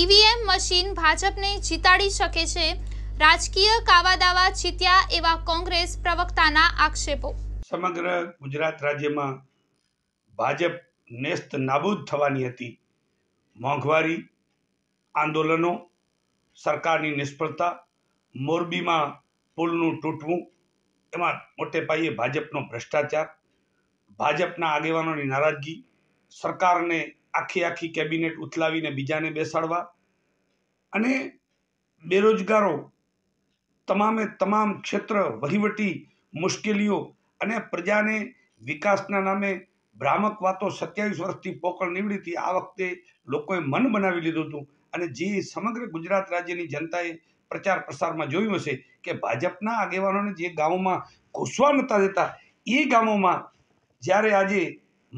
EVM machine ભાજપને જીતાડી શકે છે રાજકીય કાવાદાવા જીત્યા એવા કોંગ્રેસ પ્રવક્તાના આક્ષેપો સમગ્ર ગુજરાત રાજ્યમાં ભાજપ નેસ્ત નાબૂદ થવાની હતી મોંઘવારી આંદોલનો સરકારની નિષ્ફળતા મોરબીમાં પુલનું તૂટવું એમાં મોટે પાયે ભાજપનો ભ્રષ્ટાચાર ભાજપના આગેવાનોની નારાજગી સરકારને આખી આખી કેબિનેટ ઉથલાવીને બીજાને બેસાડવા અને બેરોજગારો તમામે તમામ ક્ષેત્ર વહીવટી મુશ્કેલીઓ અને પ્રજાને વિકાસના નામે ભ્રામક વાતો સત્યાવીસ વર્ષથી પોકળ નીવડી હતી આ વખતે લોકોએ મન બનાવી લીધું હતું અને જે સમગ્ર ગુજરાત રાજ્યની જનતાએ પ્રચાર પ્રસારમાં જોયું હશે કે ભાજપના આગેવાનોને જે ગામોમાં ઘૂસવા નહોતા દેતા એ ગામોમાં જ્યારે આજે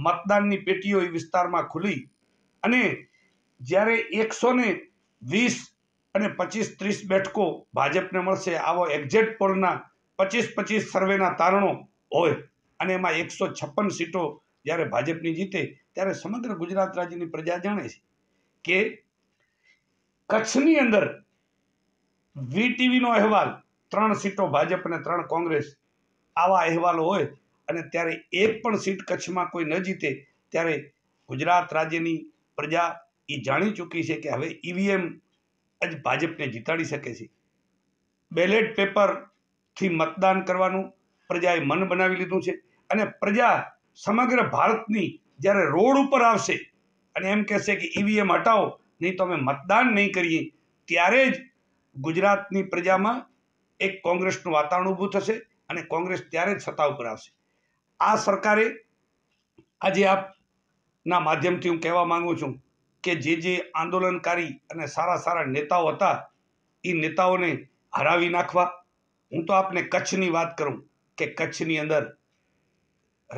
મતદાનની પેટીઓ એ વિસ્તારમાં ખુલી અને જ્યારે એકસો ને વીસ અને પચીસ ત્રીસ બેઠકો ભાજપને મળશે આવો એક્ઝેટ પોલના પચીસ પચીસ સર્વેના તારણો હોય અને એમાં એકસો છપ્પન સીટો જ્યારે ભાજપની જીતે ત્યારે સમગ્ર ગુજરાત રાજ્યની પ્રજા જાણે છે કે કચ્છની અંદર વીટીવીનો અહેવાલ ત્રણ સીટો ભાજપ અને ત્રણ કોંગ્રેસ આવા અહેવાલો હોય અને ત્યારે એક પણ સીટ કચ્છમાં કોઈ ન જીતે ત્યારે ગુજરાત રાજ્યની પ્રજા એ જાણી ચૂકી છે કે હવે ઈવીએમ જ ભાજપને જીતાડી શકે છે બેલેટ પેપરથી મતદાન કરવાનું પ્રજાએ મન બનાવી લીધું છે અને પ્રજા સમગ્ર ભારતની જ્યારે રોડ ઉપર આવશે અને એમ કહેશે કે ઈવીએમ હટાવો નહીં તો અમે મતદાન નહીં કરીએ ત્યારે જ ગુજરાતની પ્રજામાં એક કોંગ્રેસનું વાતાવરણ ઊભું થશે અને કોંગ્રેસ ત્યારે જ સત્તા ઉપર આવશે આ સરકારે આજે આપના માધ્યમથી હું કહેવા માગું છું કે જે જે આંદોલનકારી અને સારા સારા નેતાઓ હતા એ નેતાઓને હરાવી નાખવા હું તો આપને કચ્છની વાત કરું કે કચ્છની અંદર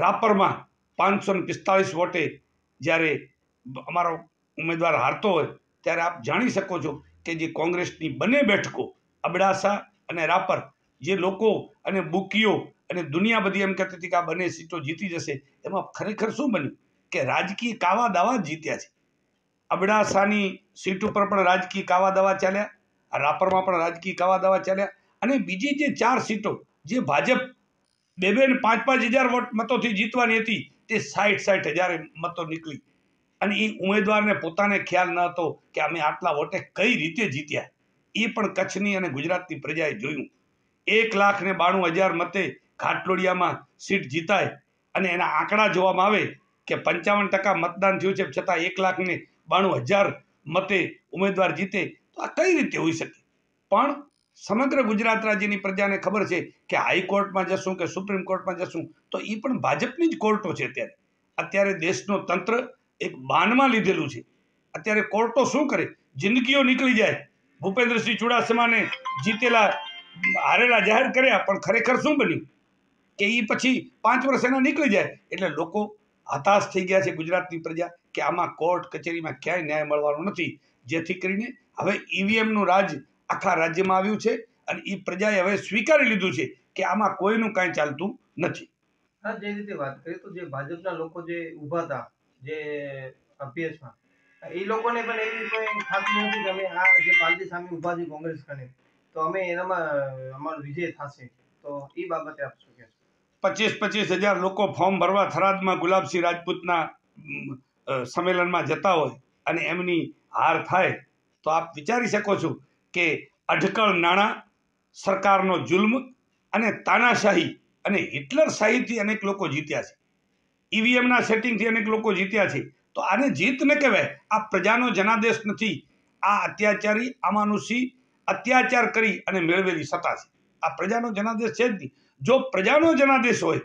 રાપરમાં પાંચસો પિસ્તાળીસ વોટે જ્યારે અમારો ઉમેદવાર હારતો હોય ત્યારે આપ જાણી શકો છો કે જે કોંગ્રેસની બંને બેઠકો અબડાસા અને રાપર જે લોકો અને બુકીઓ અને દુનિયા બધી એમ કહેતી હતી કે આ બંને સીટો જીતી જશે એમાં ખરેખર શું બન્યું કે રાજકીય કાવા દાવા જીત્યા છે અબડાસાની સીટ ઉપર પણ રાજકીય કાવા દવા ચાલ્યા રાપરમાં પણ રાજકીય કાવા દવા ચાલ્યા અને બીજી જે ચાર સીટો જે ભાજપ બે બે ને પાંચ પાંચ હજાર વોટ મતોથી જીતવાની હતી તે સાઠ સાઠ હજાર મતો નીકળી અને એ ઉમેદવારને પોતાને ખ્યાલ ન હતો કે અમે આટલા વોટે કઈ રીતે જીત્યા એ પણ કચ્છની અને ગુજરાતની પ્રજાએ જોયું એક લાખ ને બાણું હજાર મતે ઘાટલોડિયામાં સીટ જીતાય અને એના આંકડા જોવામાં આવે કે પંચાવન ટકા મતદાન થયું છે છતાં એક લાખ ને બાણું હજાર મતે ઉમેદવાર જીતે તો આ કઈ રીતે હોઈ શકે પણ સમગ્ર ગુજરાત રાજ્યની પ્રજાને ખબર છે કે હાઈકોર્ટમાં જશું કે સુપ્રીમ કોર્ટમાં જશું તો એ પણ ભાજપની જ કોર્ટો છે અત્યારે અત્યારે દેશનો તંત્ર એક બાનમાં લીધેલું છે અત્યારે કોર્ટો શું કરે જિંદગીઓ નીકળી જાય ભૂપેન્દ્રસિંહ ચુડાસમાને જીતેલા હારેલા જાહેર કર્યા પણ ખરેખર શું બન્યું કે એ પછી પાંચ વર્ષ એના નીકળી જાય એટલે લોકો હતાશ થઈ ગયા છે ગુજરાતની પ્રજા કે આમાં કોર્ટ કચેરીમાં ક્યાંય ન્યાય મળવાનો નથી જેથી કરીને હવે ઈવીએમનું રાજ આખા રાજ્યમાં આવ્યું છે અને એ પ્રજાએ હવે સ્વીકારી લીધું છે કે આમાં કોઈનું કાંઈ ચાલતું નથી હા જે રીતે વાત કરીએ તો જે ભાજપના લોકો જે ઊભા હતા જે અભ્યાસમાં એ લોકોને પણ એવી કોઈ ખાતરી નથી કે અમે આ જે પાલજી સામે ઊભા છે કોંગ્રેસ કને તો અમે એનામાં અમારો વિજય થશે તો એ બાબતે આપશો કે પચીસ પચીસ હજાર લોકો ફોર્મ ભરવા થરાદમાં ગુલાબસિંહ રાજપૂતના સંમેલનમાં જતા હોય અને એમની હાર થાય તો આપ વિચારી શકો છો કે અઢકળ નાણાં સરકારનો જુલ્મ અને તાનાશાહી અને હિટલર શાહીથી અનેક લોકો જીત્યા છે ઈવીએમના સેટિંગથી અનેક લોકો જીત્યા છે તો આને જીત ન કહેવાય આ પ્રજાનો જનાદેશ નથી આ અત્યાચારી અમાનુષી અત્યાચાર કરી અને મેળવેલી સત્તા છે આ પ્રજાનો જનાદેશ છે જ નહીં જો પ્રજાનો જનાદેશ હોય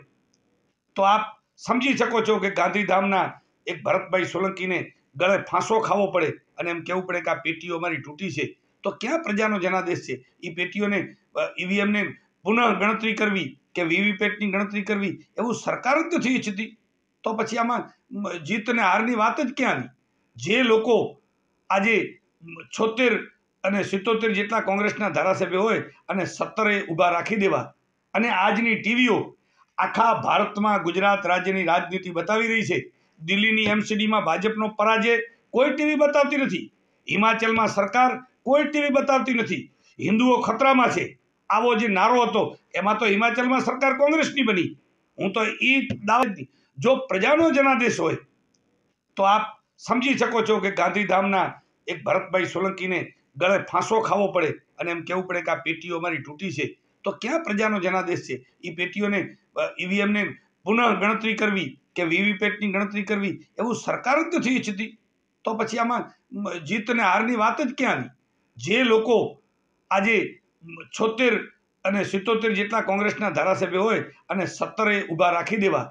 તો આપ સમજી શકો છો કે ગાંધીધામના એક ભરતભાઈ સોલંકીને ગળે ફાંસો ખાવો પડે અને એમ કહેવું પડે કે આ પેટીઓ અમારી તૂટી છે તો ક્યાં પ્રજાનો જનાદેશ છે એ પેટીઓને ઈવીએમને પુનઃ ગણતરી કરવી કે વીવીપેટની ગણતરી કરવી એવું સરકાર જ નથી ઈચ્છતી તો પછી આમાં જીત અને હારની વાત જ ક્યાં આવી જે લોકો આજે છોતેર અને સિત્તોતેર જેટલા કોંગ્રેસના ધારાસભ્ય હોય અને સત્તરે ઊભા રાખી દેવા અને આજની ટીવીઓ આખા ભારતમાં ગુજરાત રાજ્યની રાજનીતિ બતાવી રહી છે દિલ્હીની એમસીડીમાં ભાજપનો પરાજય કોઈ ટીવી બતાવતી નથી હિમાચલમાં સરકાર કોઈ ટીવી બતાવતી નથી હિન્દુઓ ખતરામાં છે આવો જે નારો હતો એમાં તો હિમાચલમાં સરકાર કોંગ્રેસની બની હું તો એ દાવત જો પ્રજાનો જનાદેશ હોય તો આપ સમજી શકો છો કે ગાંધીધામના એક ભરતભાઈ સોલંકીને ગળે ફાંસો ખાવો પડે અને એમ કહેવું પડે કે આ પેટીઓ અમારી તૂટી છે તો ક્યાં પ્રજાનો જનાદેશ છે એ પેટીઓને ઈવીએમને પુનઃ ગણતરી કરવી કે વીવીપેટની ગણતરી કરવી એવું સરકાર જ નથી ઈચ્છતી તો પછી આમાં જીત અને હારની વાત જ ક્યાં આવી જે લોકો આજે છોતેર અને સિત્તોતેર જેટલા કોંગ્રેસના ધારાસભ્ય હોય અને સત્તરે ઊભા રાખી દેવા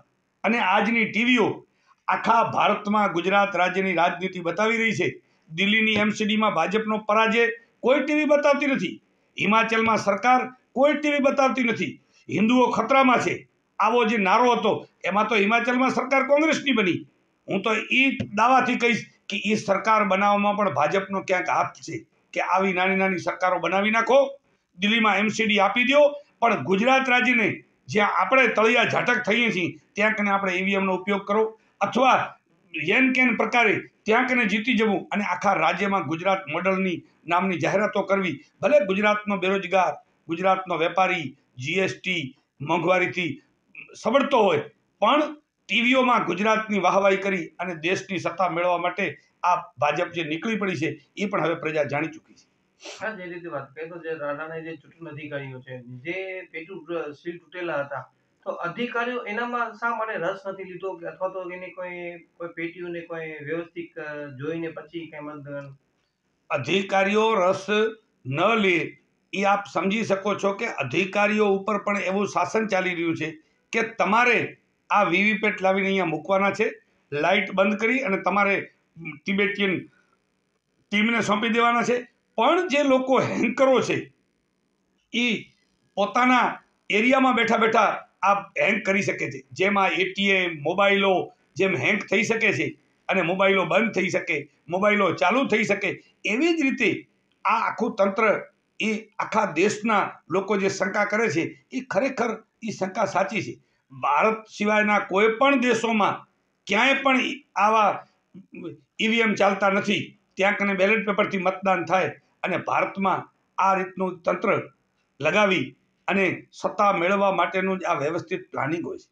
અને આજની ટીવીઓ આખા ભારતમાં ગુજરાત રાજ્યની રાજનીતિ બતાવી રહી છે દિલ્હીની એમસીડીમાં ભાજપનો પરાજય કોઈ ટીવી બતાવતી નથી હિમાચલમાં સરકાર કોઈ ટીવી બતાવતી નથી હિન્દુઓ ખતરામાં છે આવો જે નારો હતો એમાં તો હિમાચલમાં સરકાર કોંગ્રેસની બની હું તો એ દાવાથી કહીશ કે એ સરકાર બનાવવામાં પણ ભાજપનો ક્યાંક હાથ છે કે આવી નાની નાની સરકારો બનાવી નાખો દિલ્હીમાં એમસીડી આપી દો પણ ગુજરાત રાજ્યને જ્યાં આપણે તળિયા ઝાટક થઈએ છીએ ત્યાં કને આપણે ઈવીએમનો e ઉપયોગ કરો અથવા યેન કેન પ્રકારે ત્યાં કને જીતી જવું અને આખા રાજ્યમાં ગુજરાત મોડલની નામની જાહેરાતો કરવી ભલે ગુજરાતનો બેરોજગાર ગુજરાતનો વેપારી જીએસટી મોંઘવારીથી સવડતો હોય પણ ટીવીઓમાં ગુજરાતની વાહવાહી કરી અને દેશની સત્તા મેળવવા માટે આ ભાજપ જે નીકળી પડી છે એ પણ હવે પ્રજા જાણી ચૂકી છે જે રીતે વાત કરીએ તો જે રાણાના જે ચૂંટણી અધિકારીઓ છે જે પેટું સીલ તૂટેલા હતા તો અધિકારીઓ એનામાં શા માટે રસ નથી લીધો કે અથવા તો એને કોઈ કોઈ પેટીઓને કોઈ વ્યવસ્થિત જોઈને પછી કઈ અધિકારીઓ રસ ન લે એ આપ સમજી શકો છો કે અધિકારીઓ ઉપર પણ એવું શાસન ચાલી રહ્યું છે કે તમારે આ વીવીપેટ લાવીને અહીંયા મૂકવાના છે લાઇટ બંધ કરી અને તમારે તિબેટીયન ટીમને સોંપી દેવાના છે પણ જે લોકો હેન્કરો છે એ પોતાના એરિયામાં બેઠા બેઠા આ હેન્ક કરી શકે છે જેમાં એટીએમ મોબાઈલો જેમ હેન્ક થઈ શકે છે અને મોબાઈલો બંધ થઈ શકે મોબાઈલો ચાલુ થઈ શકે એવી જ રીતે આ આખું તંત્ર એ આખા દેશના લોકો જે શંકા કરે છે એ ખરેખર એ શંકા સાચી છે ભારત સિવાયના કોઈ પણ દેશોમાં ક્યાંય પણ આવા ઈવીએમ ચાલતા નથી ત્યાં કને બેલેટ પેપરથી મતદાન થાય અને ભારતમાં આ રીતનું તંત્ર લગાવી અને સત્તા મેળવવા માટેનું જ આ વ્યવસ્થિત પ્લાનિંગ હોય છે